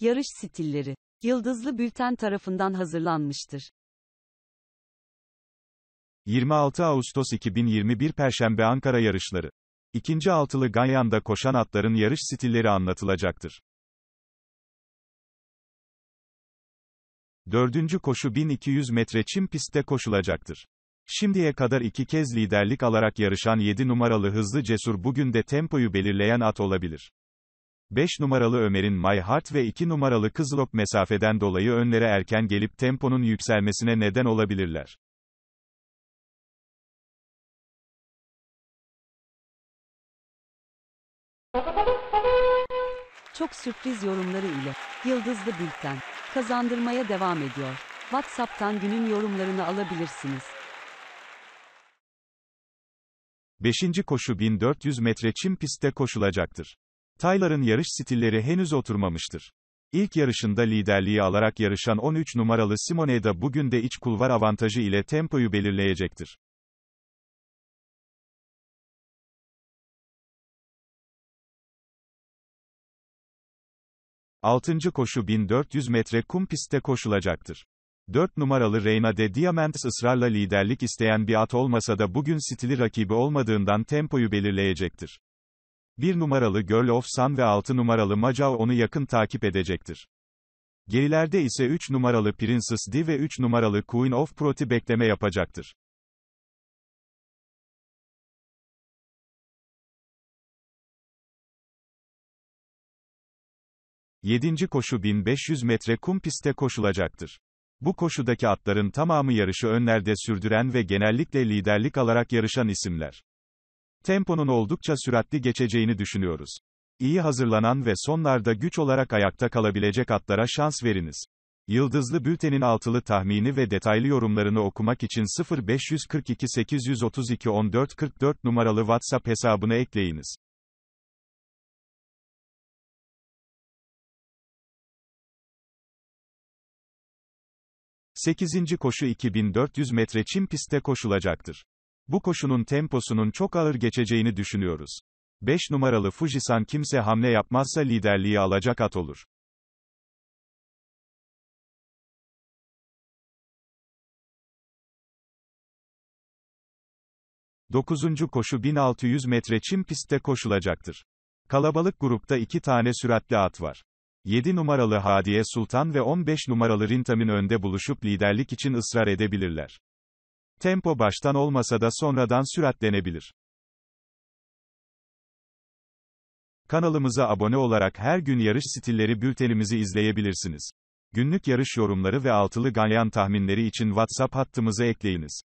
Yarış stilleri Yıldızlı Bülten tarafından hazırlanmıştır. 26 Ağustos 2021 Perşembe Ankara Yarışları. İkinci altılı Ganyan'da koşan atların yarış stilleri anlatılacaktır. Dördüncü koşu 1200 metre çim pistte koşulacaktır. Şimdiye kadar iki kez liderlik alarak yarışan 7 numaralı hızlı cesur bugün de tempoyu belirleyen at olabilir. 5 numaralı Ömer'in Mayhart ve 2 numaralı Kızılok mesafeden dolayı önlere erken gelip temponun yükselmesine neden olabilirler. Çok sürpriz yorumları ile Yıldızlı Bülten kazandırmaya devam ediyor. WhatsApp'tan günün yorumlarını alabilirsiniz. 5. koşu 1400 metre çim pistte koşulacaktır. Taylar'ın yarış stilleri henüz oturmamıştır. İlk yarışında liderliği alarak yarışan 13 numaralı Simone da bugün de iç kulvar avantajı ile tempoyu belirleyecektir. Altıncı koşu 1400 metre kum pistte koşulacaktır. 4 numaralı Reyna de Diamantes ısrarla liderlik isteyen bir at olmasa da bugün stili rakibi olmadığından tempoyu belirleyecektir. Bir numaralı Girl of Sun ve 6 numaralı Macao onu yakın takip edecektir. Gerilerde ise 3 numaralı Princess D ve 3 numaralı Queen of Proti bekleme yapacaktır. Yedinci koşu 1500 metre kum pistte koşulacaktır. Bu koşudaki atların tamamı yarışı önlerde sürdüren ve genellikle liderlik alarak yarışan isimler temponun oldukça süratli geçeceğini düşünüyoruz. İyi hazırlanan ve sonlarda güç olarak ayakta kalabilecek atlara şans veriniz. Yıldızlı Bülten'in altılı tahmini ve detaylı yorumlarını okumak için 0542 832 1444 numaralı WhatsApp hesabını ekleyiniz. Sekizinci koşu 2400 metre çim pistte koşulacaktır. Bu koşunun temposunun çok ağır geçeceğini düşünüyoruz. 5 numaralı Fujisan kimse hamle yapmazsa liderliği alacak at olur. Dokuzuncu koşu 1600 metre çim pistte koşulacaktır. Kalabalık grupta iki tane süratli at var. 7 numaralı Hadiye Sultan ve 15 numaralı Rintam'in önde buluşup liderlik için ısrar edebilirler. Tempo baştan olmasa da sonradan süratlenebilir. Kanalımıza abone olarak her gün yarış stilleri bültenimizi izleyebilirsiniz. Günlük yarış yorumları ve altılı galyan tahminleri için WhatsApp hattımızı ekleyiniz.